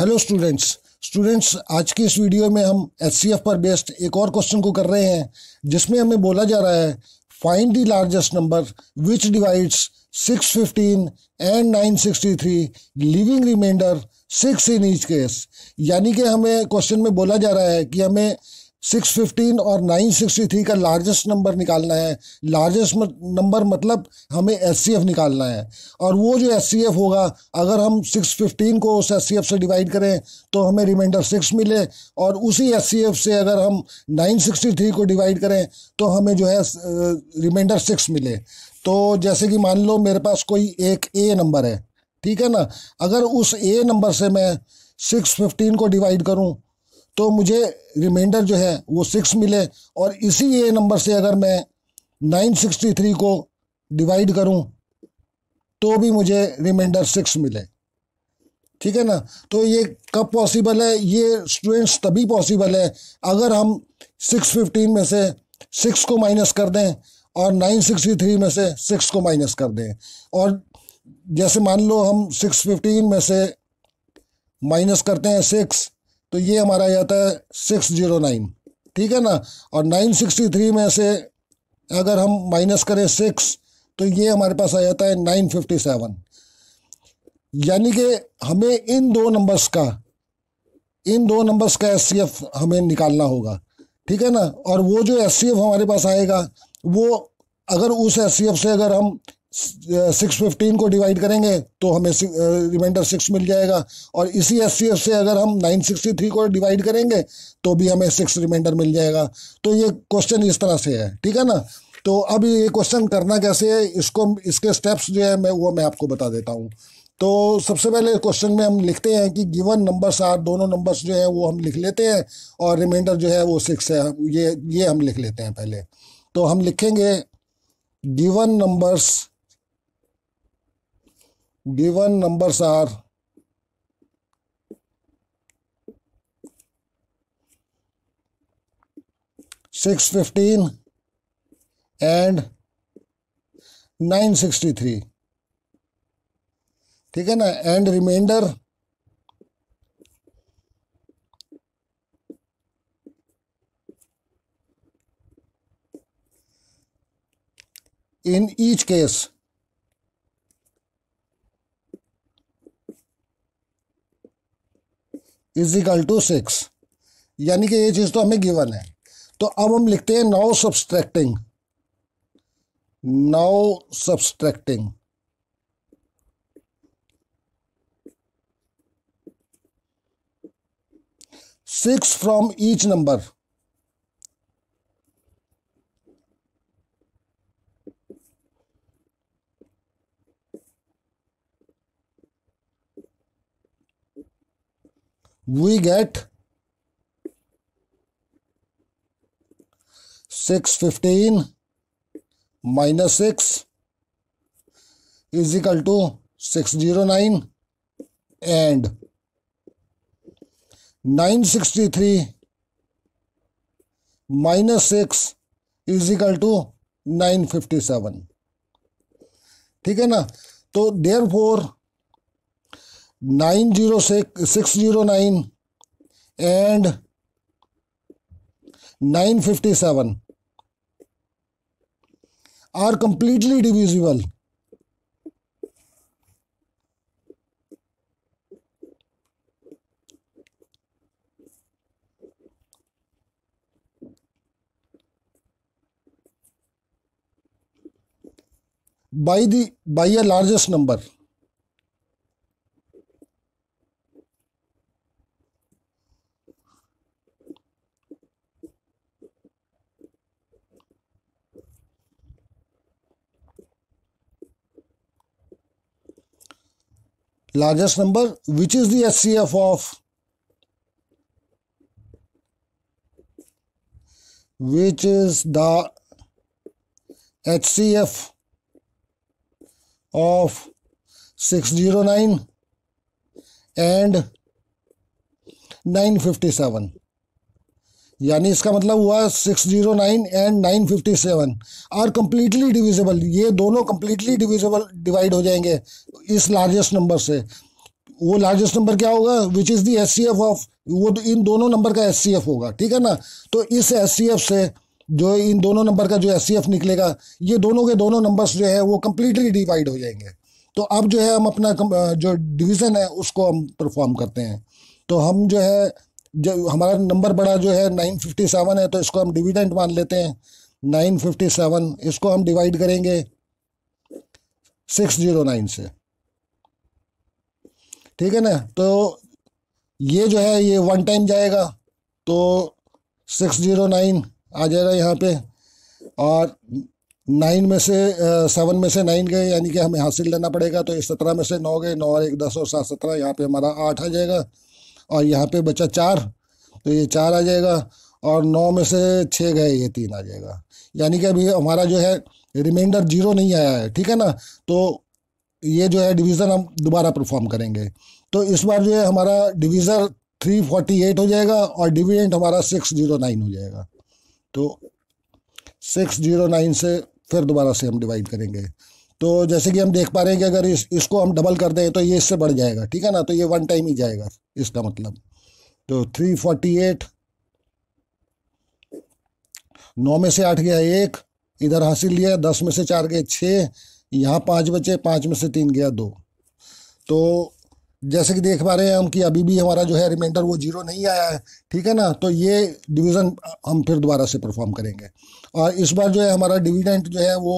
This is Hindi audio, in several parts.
हेलो स्टूडेंट्स स्टूडेंट्स आज की इस वीडियो में हम एच पर बेस्ड एक और क्वेश्चन को कर रहे हैं जिसमें हमें बोला जा रहा है find the largest number which divides 615 and 963 leaving remainder six in each case यानी कि हमें क्वेश्चन में बोला जा रहा है कि हमें 615 और 963 का लार्जेस्ट नंबर निकालना है लार्जेस्ट नंबर मतलब हमें एस निकालना है और वो जो एस होगा अगर हम 615 को उस एस से डिवाइड करें तो हमें रिमाइंडर सिक्स मिले और उसी एस से अगर हम 963 को डिवाइड करें तो हमें जो है रिमाइंडर सिक्स मिले तो जैसे कि मान लो मेरे पास कोई एक ए नंबर है ठीक है ना अगर उस ए नंबर से मैं फिफ्टीन को डिवाइड करूँ तो मुझे रिमाइंडर जो है वो सिक्स मिले और इसी ये नंबर से अगर मैं नाइन सिक्सटी थ्री को डिवाइड करूं तो भी मुझे रिमाइंडर सिक्स मिले ठीक है ना तो ये कब पॉसिबल है ये स्टूडेंट्स तभी पॉसिबल है अगर हम सिक्स फिफ्टीन में से सिक्स को माइनस कर दें और नाइन सिक्सटी थ्री में से सिक्स को माइनस कर दें और जैसे मान लो हम सिक्स फिफ्टीन में से माइनस करते हैं सिक्स तो ये हमारा आ जाता है सिक्स जीरो नाइन ठीक है ना और नाइन सिक्सटी थ्री में से अगर हम माइनस करें सिक्स तो ये हमारे पास आ जाता है नाइन फिफ्टी सेवन यानी कि हमें इन दो नंबर्स का इन दो नंबर्स का एस हमें निकालना होगा ठीक है ना और वो जो एस हमारे पास आएगा वो अगर उस एस से अगर हम सिक्स फिफ्टीन को डिवाइड करेंगे तो हमें रिमाइंडर सिक्स मिल जाएगा और इसी एस से अगर हम नाइन सिक्सटी थ्री को डिवाइड करेंगे तो भी हमें सिक्स रिमाइंडर मिल जाएगा तो ये क्वेश्चन इस तरह से है ठीक है ना तो अब ये क्वेश्चन करना कैसे है इसको इसके स्टेप्स जो है मैं वो मैं आपको बता देता हूँ तो सबसे पहले क्वेश्चन में हम लिखते हैं कि गिवन नंबर्स आर दोनों नंबर्स जो है वो हम लिख लेते हैं और रिमाइंडर जो है वो सिक्स है ये ये हम लिख लेते हैं पहले तो हम लिखेंगे given numbers given numbers are six fifteen and nine sixty three ठीक है ना and remainder in each case is equal to six यानी कि ये चीज़ तो हमें गिवन है तो अब हम लिखते हैं now subtracting now subtracting six from each number we get 615 minus 6 is equal to 609 and 963 minus 6 is equal to nine fifty seven ठीक है ना तो therefore nine zero six zero nine and nine fifty seven are completely divisible. by the by a largest number largest number which is the HCF of which is the HCF of 609 and 957 यानी इसका मतलब हुआ six zero nine and nine fifty seven are completely divisible ये दोनों कम्प्लीटली डिविजिबल डिवाइड हो जाएंगे इस लार्जेस्ट नंबर से वो लार्जेस्ट नंबर क्या होगा which is the H C F of वो इन दोनों नंबर का एस सी एफ होगा ठीक है ना तो इस एस सी एफ से जो इन दोनों नंबर का जो एस सी एफ निकलेगा ये दोनों के दोनों नंबर्स जो है वो कम्प्लीटली डिवाइड हो जाएंगे तो अब जो है हम अपना जो डिवीज़न है उसको हम परफॉर्म करते हैं तो हम जो है जो हमारा नंबर बड़ा जो है नाइन फिफ्टी सेवन है तो इसको हम डिविडेंट मान लेते हैं नाइन फिफ्टी सेवन इसको हम डिवाइड करेंगे सिक्स जीरो नाइन से ठीक है ना तो ये जो है ये वन टाइम जाएगा तो सिक्स जीरो नाइन आ जाएगा यहाँ पे और नाइन में से सेवन में से नाइन गए यानी कि हमें हासिल लेना पड़ेगा तो सत्रह में से नौ गए नौ और एक दस और सात सत्रह यहाँ पे हमारा आठ आ जाएगा और यहाँ पे बचा चार तो ये चार आ जाएगा और नौ में से छः गए ये तीन आ जाएगा यानी कि अभी हमारा जो है रिमाइंडर जीरो नहीं आया है ठीक है ना तो ये जो है डिवीज़न हम दोबारा परफॉर्म करेंगे तो इस बार जो है हमारा डिवीज़र थ्री फोर्टी एट हो जाएगा और डिविडेंट हमारा सिक्स जीरो नाइन हो जाएगा तो सिक्स जीरो नाइन से फिर दोबारा से हम डिवाइड करेंगे तो जैसे कि हम देख पा रहे हैं कि अगर इस इसको हम डबल कर दें तो ये इससे बढ़ जाएगा ठीक है ना तो ये वन टाइम ही जाएगा इसका मतलब तो थ्री फोर्टी एट नौ में से आठ गया एक इधर हासिल लिया दस में से चार गए छः यहाँ पाँच बचे पाँच में से तीन गया दो तो जैसे कि देख पा रहे हैं हम कि अभी भी हमारा जो है रिमाइंडर वो जीरो नहीं आया है ठीक है ना तो ये डिवीज़न हम फिर दोबारा से परफॉर्म करेंगे और इस बार जो है हमारा डिविडेंट जो है वो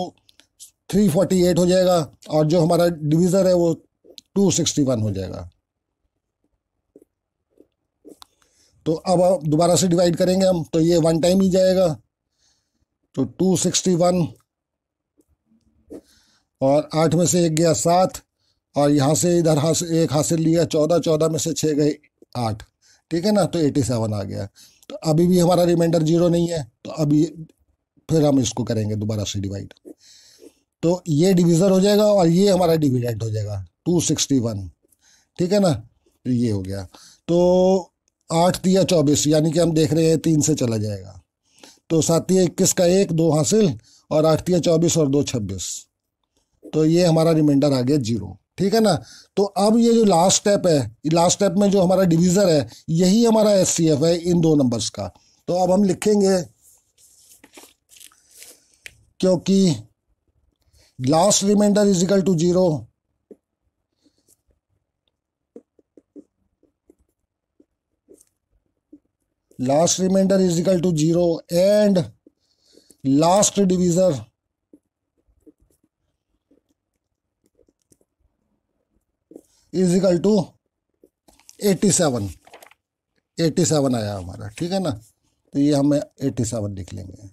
थ्री फोर्टी एट हो जाएगा और जो हमारा डिवीज़र है वो टू सिक्सटी वन हो जाएगा तो अब दोबारा से डिवाइड करेंगे हम तो ये वन टाइम ही जाएगा तो टू सिक्सटी वन और आठ में से एक गया सात और यहाँ से इधर हाँ एक हासिल लिया चौदह चौदह में से छः गए आठ ठीक है ना तो एटी सेवन आ गया तो अभी भी हमारा रिमाइंडर जीरो नहीं है तो अभी फिर हम इसको करेंगे दोबारा से डिवाइड तो ये डिविजर हो जाएगा और ये हमारा डिविडेंट हो जाएगा टू सिक्सटी वन ठीक है ना तो ये हो गया तो आठ दिया चौबीस यानी कि हम देख रहे हैं तीन से चला जाएगा तो सातिया इक्कीस का एक दो हासिल और आठ दिया चौबीस और दो छब्बीस तो ये हमारा रिमाइंडर आ गया जीरो ठीक है ना तो अब ये जो लास्ट स्टेप है लास्ट स्टेप में जो हमारा डिविजर है यही हमारा एस सी एफ है इन दो नंबर्स का तो अब हम लिखेंगे क्योंकि last remainder is equal to zero last remainder is equal to zero and last divisor is equal to eighty seven eighty seven आया हमारा ठीक है ना तो ये हमें एटी सेवन लिख लेंगे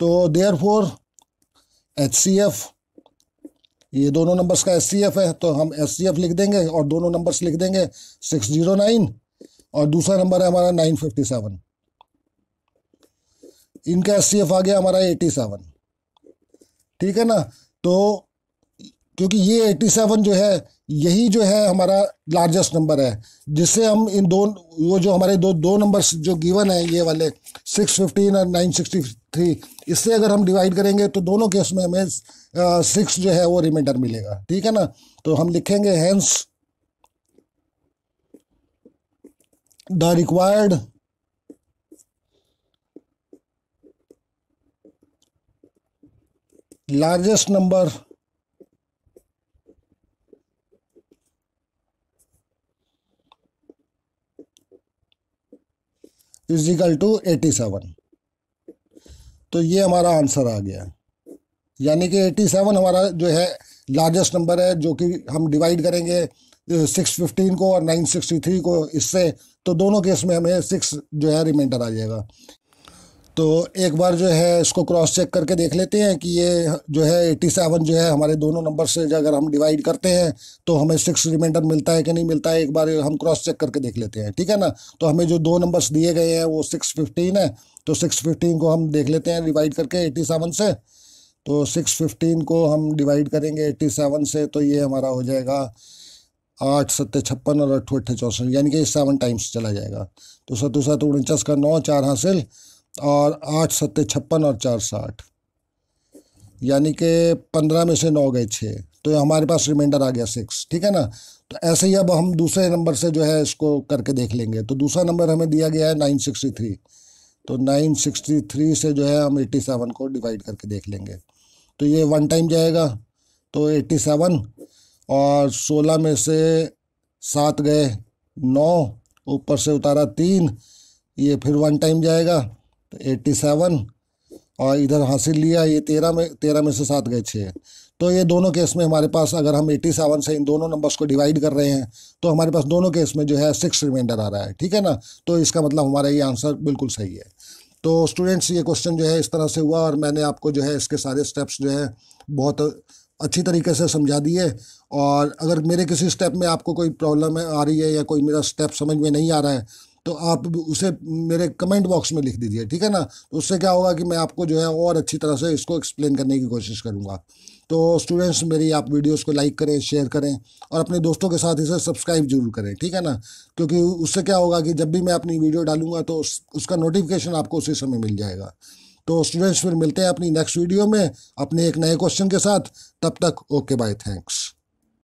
तो therefore H C F ये दोनों नंबर्स का एस सी एफ है तो हम एस सी एफ लिख देंगे और दोनों नंबर्स लिख देंगे सिक्स जीरो नाइन और दूसरा नंबर है हमारा नाइन फिफ्टी सेवन इनका एस सी एफ आ गया हमारा एटी सेवन ठीक है ना तो क्योंकि ये एटी सेवन जो है यही जो है हमारा लार्जेस्ट नंबर है जिससे हम इन दो वो जो हमारे दो दो नंबर जो गिवन है ये वाले सिक्स फिफ्टीन और नाइन सिक्सटी थ्री इससे अगर हम डिवाइड करेंगे तो दोनों केस में हमें सिक्स जो है वो रिमाइंडर मिलेगा ठीक है ना तो हम लिखेंगे hence the required largest number is equal to eighty seven तो ये हमारा आंसर आ गया यानी कि एटी सेवन हमारा जो है लार्जेस्ट नंबर है जो कि हम डिवाइड करेंगे सिक्स फिफ्टीन को और नाइन सिक्सटी थ्री को इससे तो दोनों केस में हमें सिक्स जो है रिमाइंडर आ जाएगा तो एक बार जो है इसको क्रॉस चेक करके देख लेते हैं कि ये जो है 87 जो है हमारे दोनों नंबर से अगर हम डिवाइड करते हैं तो हमें सिक्स रिमाइंडर मिलता है कि नहीं मिलता है एक बार हम क्रॉस चेक करके देख लेते हैं ठीक है ना तो हमें जो दो नंबर्स दिए गए हैं वो सिक्स फिफ्टीन है तो सिक्स फिफ्टीन को हम देख लेते हैं डिवाइड करके एट्टी सेवन से तो सिक्स फिफ्टीन को हम डिवाइड करेंगे एट्टी सेवन से तो ये हमारा हो जाएगा आठ सत्ते छप्पन और अट्ठू अट्ठे चौसठ यानी कि सेवन टाइम्स चला जाएगा तो सतु सत उनचास का नौ चार हासिल और आठ सत्ते छप्पन और चार साठ यानी कि पंद्रह में से नौ गए छः तो हमारे पास रिमाइंडर आ गया सिक्स ठीक है ना तो ऐसे ही अब हम दूसरे नंबर से जो है इसको करके देख लेंगे तो दूसरा नंबर हमें दिया गया है नाइन सिक्सटी थ्री तो नाइन सिक्सटी थ्री से जो है हम एट्टी सेवन को डिवाइड करके देख लेंगे तो ये वन टाइम जाएगा तो एट्टी सेवन और सोलह में से सात गए नौ ऊपर से उतारा तीन ये फिर वन टाइम जाएगा एट्टी सेवन और इधर हासिल लिया ये तेरह में तेरह में से सात गए छः तो ये दोनों केस में हमारे पास अगर हम एट्टी सेवन से इन दोनों नंबर्स को डिवाइड कर रहे हैं तो हमारे पास दोनों केस में जो है सिक्स रिमाइंडर आ रहा है ठीक है ना तो इसका मतलब हमारा ये आंसर बिल्कुल सही है तो स्टूडेंट्स ये क्वेश्चन जो है इस तरह से हुआ और मैंने आपको जो है इसके सारे स्टेप्स जो है बहुत अच्छी तरीके से समझा दिए और अगर मेरे किसी स्टेप में आपको कोई प्रॉब्लम आ रही है या कोई मेरा स्टेप समझ में नहीं आ रहा है तो आप उसे मेरे कमेंट बॉक्स में लिख दीजिए ठीक है ना तो उससे क्या होगा कि मैं आपको जो है और अच्छी तरह से इसको एक्सप्लेन करने की कोशिश करूँगा तो स्टूडेंट्स मेरी आप वीडियोस को लाइक करें शेयर करें और अपने दोस्तों के साथ इसे सब्सक्राइब जरूर करें ठीक है ना क्योंकि उससे क्या होगा कि जब भी मैं अपनी वीडियो डालूंगा तो उसका नोटिफिकेशन आपको उसी समय मिल जाएगा तो स्टूडेंट्स फिर मिलते हैं अपनी नेक्स्ट वीडियो में अपने एक नए क्वेश्चन के साथ तब तक ओके बाय थैंक्स